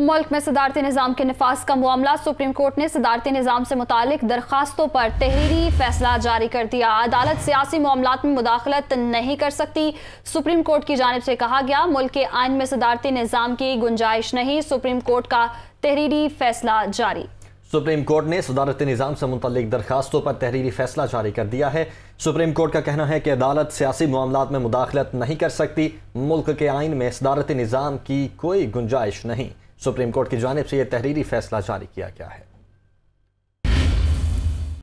मुल्क में सदारती निज़ाम के नफाज का मामला सुप्रीम कोर्ट ने सदारती निज़ाम से मुतक दरखास्तों पर तहरीरी फैसला जारी कर दिया अदालत सियासी मामला में मुदाखलत नहीं कर सकती सुप्रीम कोर्ट की जानब से कहा गया मुल्क के आइन में सदारती निज़ाम की गुंजाइश नहीं सुप्रीम कोर्ट का तहरीरी फैसला जारी सुप्रीम कोर्ट ने सदारती निज़ाम से मुतलिक दरखास्तों पर तहरीरी फैसला जारी कर दिया है सुप्रीम कोर्ट का कहना है कि अदालत सियासी मामला में मुदाखलत नहीं कर सकती मुल्क के आइन में सदारती निज़ाम की कोई गुंजाइश नहीं सुप्रीम कोर्ट की जानब से यह तहरीरी फैसला जारी किया गया है